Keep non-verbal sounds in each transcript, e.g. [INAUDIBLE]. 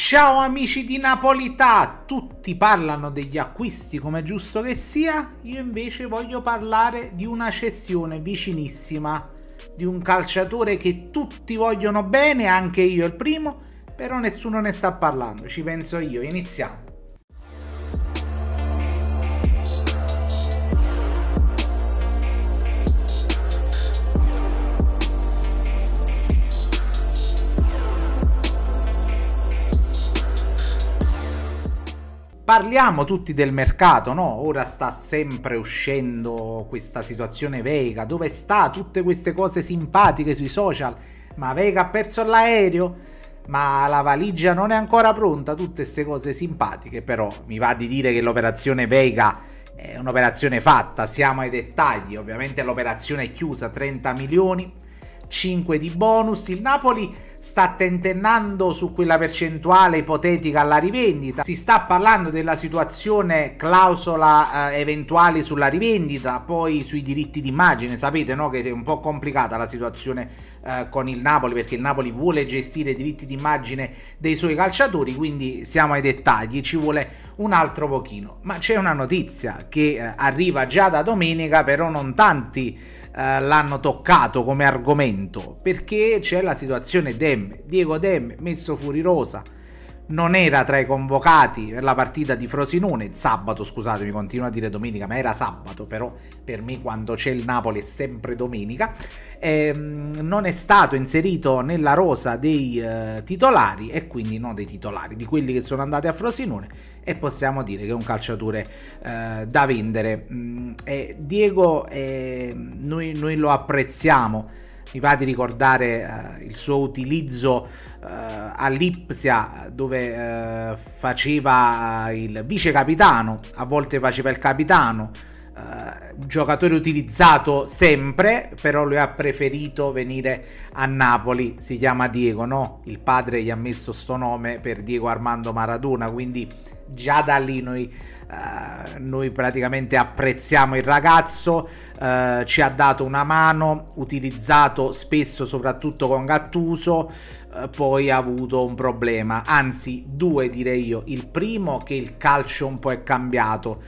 Ciao amici di Napolità, tutti parlano degli acquisti come è giusto che sia, io invece voglio parlare di una cessione vicinissima, di un calciatore che tutti vogliono bene, anche io il primo, però nessuno ne sta parlando, ci penso io, iniziamo. parliamo tutti del mercato, no? Ora sta sempre uscendo questa situazione Vega, dove sta tutte queste cose simpatiche sui social, ma Vega ha perso l'aereo, ma la valigia non è ancora pronta, tutte queste cose simpatiche, però mi va di dire che l'operazione Vega è un'operazione fatta, siamo ai dettagli, ovviamente l'operazione è chiusa, 30 milioni, 5 di bonus, il Napoli sta tentennando su quella percentuale ipotetica alla rivendita, si sta parlando della situazione clausola eh, eventuali sulla rivendita, poi sui diritti d'immagine, sapete no, che è un po' complicata la situazione eh, con il Napoli perché il Napoli vuole gestire i diritti d'immagine dei suoi calciatori, quindi siamo ai dettagli, ci vuole un altro pochino. Ma c'è una notizia che eh, arriva già da domenica, però non tanti eh, l'hanno toccato come argomento, perché c'è la situazione Dem, Diego Dem messo fuori rosa non era tra i convocati per la partita di Frosinone, sabato scusatemi, continuo a dire domenica, ma era sabato però per me quando c'è il Napoli è sempre domenica, ehm, non è stato inserito nella rosa dei eh, titolari e quindi non dei titolari, di quelli che sono andati a Frosinone e possiamo dire che è un calciatore eh, da vendere. Mm, eh, Diego, ehm, noi, noi lo apprezziamo mi va di ricordare eh, il suo utilizzo eh, a dove eh, faceva eh, il vice capitano, a volte faceva il capitano, eh, giocatore utilizzato sempre, però lui ha preferito venire a Napoli, si chiama Diego, no? Il padre gli ha messo sto nome per Diego Armando Maradona, quindi già da lì noi eh, noi praticamente apprezziamo il ragazzo, uh, ci ha dato una mano, utilizzato spesso soprattutto con Gattuso, uh, poi ha avuto un problema, anzi due direi io, il primo che il calcio un po' è cambiato,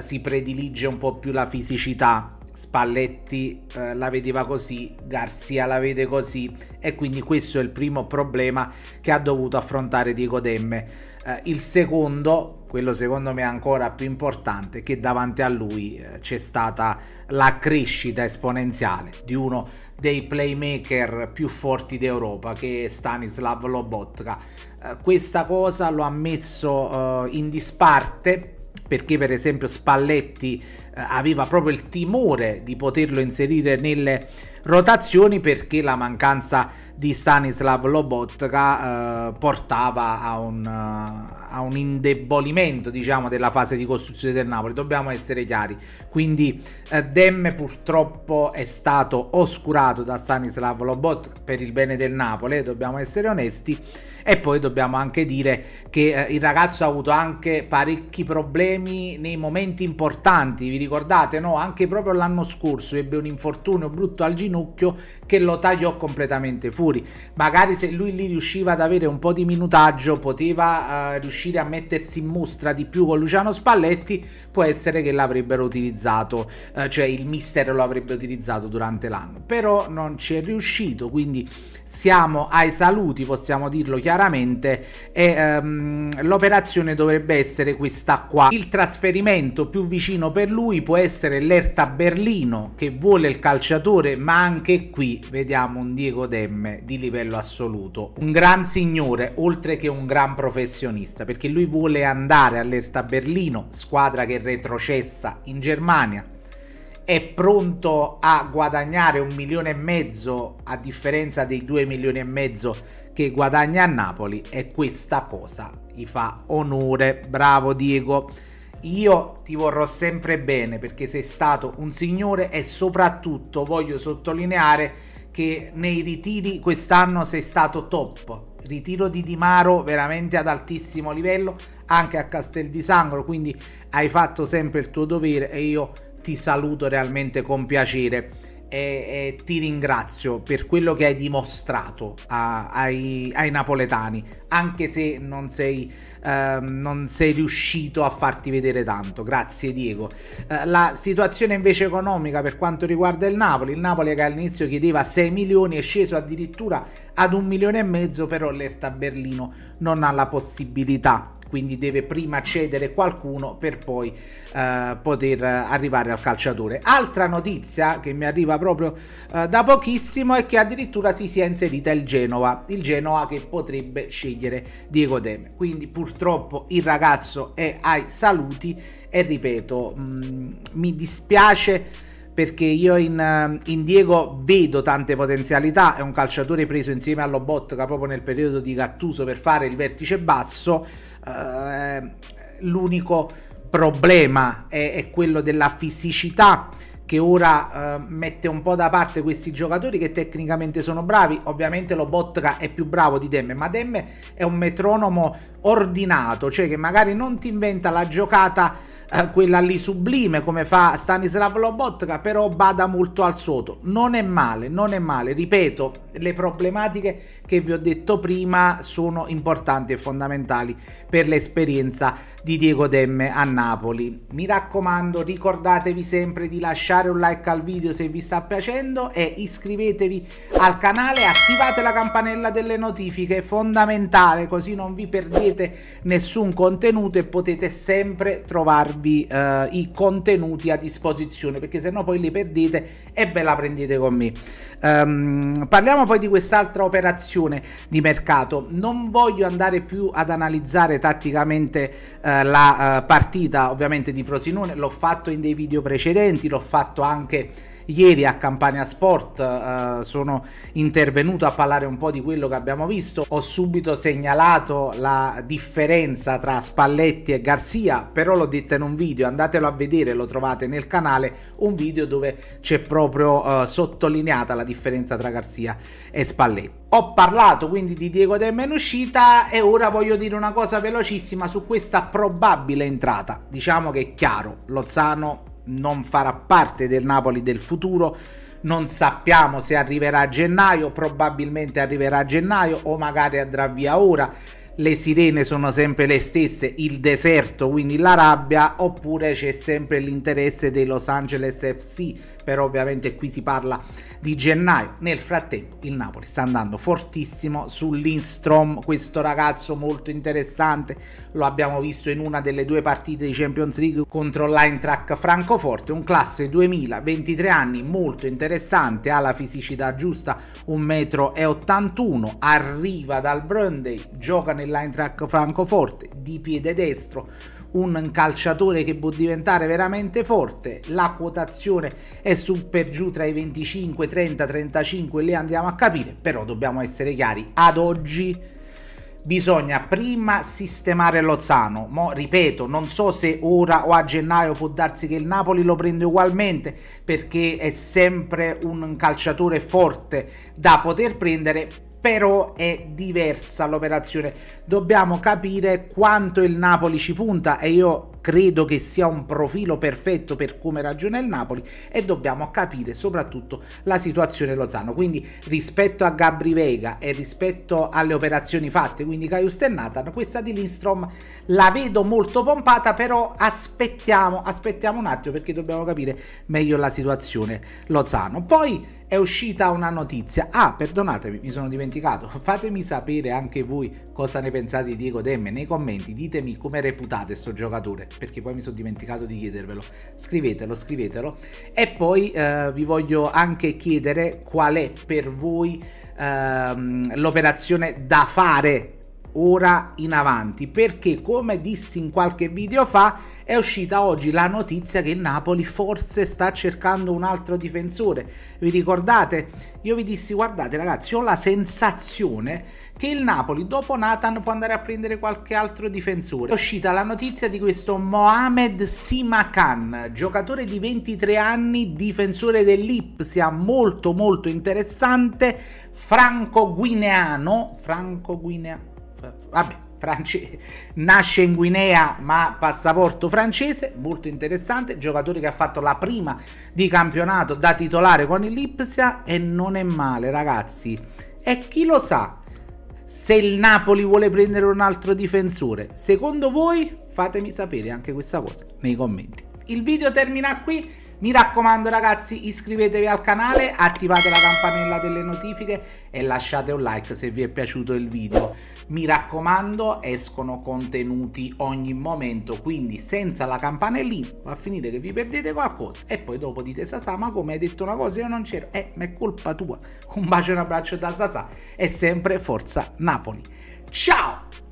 si predilige un po' più la fisicità. Spalletti la vedeva così, Garzia la vede così e quindi questo è il primo problema che ha dovuto affrontare Diego Demme eh, il secondo, quello secondo me ancora più importante, che davanti a lui eh, c'è stata la crescita esponenziale di uno dei playmaker più forti d'Europa che è Stanislav Lobotka. Eh, questa cosa lo ha messo eh, in disparte perché per esempio Spalletti eh, aveva proprio il timore di poterlo inserire nelle rotazioni perché la mancanza di Stanislav Lobotka eh, portava a un, eh, a un indebolimento diciamo, della fase di costruzione del Napoli, dobbiamo essere chiari. Quindi eh, Demme purtroppo è stato oscurato da Stanislav Lobotka per il bene del Napoli, dobbiamo essere onesti e poi dobbiamo anche dire che eh, il ragazzo ha avuto anche parecchi problemi nei momenti importanti, vi ricordate? No, anche proprio l'anno scorso ebbe un infortunio brutto al ginocchio che lo tagliò completamente fuori. Magari se lui lì riusciva ad avere un po' di minutaggio, poteva eh, riuscire a mettersi in mostra di più con Luciano Spalletti, può essere che l'avrebbero utilizzato, eh, cioè il mister lo avrebbe utilizzato durante l'anno, però non ci è riuscito, quindi siamo ai saluti, possiamo dirlo chiaramente, e ehm, l'operazione dovrebbe essere questa qua. Il trasferimento più vicino per lui può essere l'Erta Berlino che vuole il calciatore, ma anche qui vediamo un Diego Demme di livello assoluto, un gran signore oltre che un gran professionista, perché lui vuole andare all'Erta Berlino, squadra che retrocessa in Germania è pronto a guadagnare un milione e mezzo a differenza dei due milioni e mezzo che guadagna a Napoli e questa cosa gli fa onore. Bravo Diego. Io ti vorrò sempre bene perché sei stato un signore e soprattutto voglio sottolineare che nei ritiri quest'anno sei stato top. Ritiro di Di Maro veramente ad altissimo livello anche a Castel di Sangro, quindi hai fatto sempre il tuo dovere e io ti saluto realmente con piacere. E, e, ti ringrazio per quello che hai dimostrato a, ai, ai, napoletani, anche se non sei ehm, non sei riuscito a farti vedere tanto. Grazie Diego. Eh, la situazione invece economica per quanto riguarda il Napoli, il Napoli che all'inizio chiedeva 6 milioni è sceso addirittura ad un milione e mezzo, però l'Erta Berlino non ha la possibilità, quindi deve prima cedere qualcuno per poi eh, poter arrivare al calciatore. Altra notizia che mi arriva proprio eh, da pochissimo è che addirittura si sia inserita il Genova, il Genova che potrebbe scegliere Diego Deme, quindi purtroppo purtroppo il ragazzo è ai saluti e ripeto, mh, mm, mi dispiace perché io in, eh, in, Diego vedo tante potenzialità, è un calciatore preso insieme allo Bottega proprio nel periodo di Gattuso per fare il vertice basso, eh, l'unico problema è, è, quello della fisicità che ora eh, mette un po' da parte questi giocatori che tecnicamente sono bravi. Ovviamente Lobotka è più bravo di Demme, ma Demme è un metronomo ordinato, cioè che magari non ti inventa la giocata eh, quella lì sublime come fa Stanislav Lobotka, però bada molto al soto. Non è male, non è male. Ripeto, le problematiche che vi ho detto prima sono importanti e fondamentali per l'esperienza di Diego Demme a Napoli. Mi raccomando, ricordatevi sempre di lasciare un like al video se vi sta piacendo e iscrivetevi al canale, attivate la campanella delle notifiche, fondamentale, così non vi perdete nessun contenuto e potete sempre trovarvi darvi uh, eh, i contenuti a disposizione perché se no poi li perdete e ve la prendete con me. Um, parliamo poi di quest'altra operazione di mercato. Non voglio andare più ad analizzare tatticamente uh, la uh, partita ovviamente di Frosinone, l'ho fatto in dei video precedenti, l'ho fatto anche ieri a Campania Sport eh, sono intervenuto a parlare un po' di quello che abbiamo visto. Ho subito segnalato la differenza tra Spalletti e Garzia, però l'ho detta in un video, andatelo a vedere, lo trovate nel canale, un video dove c'è proprio eh, sottolineata la differenza tra Garzia e Spalletti. Ho parlato quindi di Diego Demme in uscita e ora voglio dire una cosa velocissima su questa probabile entrata. Diciamo che è chiaro, Lozano non farà parte del Napoli del futuro. Non sappiamo se arriverà a gennaio, probabilmente arriverà a gennaio o magari andrà via ora. Le sirene sono sempre le stesse, il deserto, quindi la rabbia, oppure c'è sempre l'interesse dei Los Angeles FC però ovviamente qui si parla di gennaio. Nel frattempo il Napoli sta andando fortissimo sull'Instrom, questo ragazzo molto interessante, lo abbiamo visto in una delle due partite di Champions League contro l'Eintracht Francoforte, un classe 2000, 23 anni, molto interessante, ha la fisicità giusta, 1,81 m, arriva dal Brøndby, gioca nell'Eintracht Francoforte di piede destro, un calciatore che può diventare veramente forte, la quotazione è su per giù tra i 25, 30, 35, le andiamo a capire, però dobbiamo essere chiari, ad oggi bisogna prima sistemare Lozano. Mo, ripeto, non so se ora o a gennaio può darsi che il Napoli lo prenda ugualmente perché è sempre un calciatore forte da poter prendere, però è diversa l'operazione. Dobbiamo capire quanto il Napoli ci punta e io credo che sia un profilo perfetto per come ragiona il Napoli e dobbiamo capire soprattutto la situazione Lozano. Quindi rispetto a Gabri Vega e rispetto alle operazioni fatte, quindi Caius e Nathan, questa di Lindstrom la vedo molto pompata, però aspettiamo, aspettiamo un attimo perché dobbiamo capire meglio la situazione Lozano. Poi è uscita una notizia. Ah, perdonatemi, mi sono dimenticato. [LAUGHS] Fatemi sapere anche voi cosa ne pensate di Diego Demme nei commenti. Ditemi come reputate questo giocatore, perché poi mi sono dimenticato di chiedervelo. Scrivetelo, scrivetelo. E poi eh, vi voglio anche chiedere qual è per voi ehm, l'operazione da fare ora in avanti, perché come dissi in qualche video fa è uscita oggi la notizia che il Napoli forse sta cercando un altro difensore. Vi ricordate? Io vi dissi guardate ragazzi, ho la sensazione che il Napoli dopo Nathan può andare a prendere qualche altro difensore. È uscita la notizia di questo Mohamed Simakan, giocatore di 23 anni, difensore dell'Ipsia, molto molto interessante, franco-guineano, franco-guineano, eh, vabbè, France... nasce in Guinea ma passaporto francese, molto interessante, giocatore che ha fatto la prima di campionato da titolare con il Lipsia e non è male ragazzi. E chi lo sa se il Napoli vuole prendere un altro difensore? Secondo voi? Fatemi sapere anche questa cosa nei commenti. Il video termina qui mi raccomando ragazzi iscrivetevi al canale, attivate la campanella delle notifiche e lasciate un like se vi è piaciuto il video. Mi raccomando escono contenuti ogni momento, quindi senza la campanellina va a finire che vi perdete qualcosa e poi dopo dite Sasà ma come hai detto una cosa io non c'ero, eh ma è colpa tua. Un bacio e un abbraccio da Sasà e sempre forza Napoli. Ciao!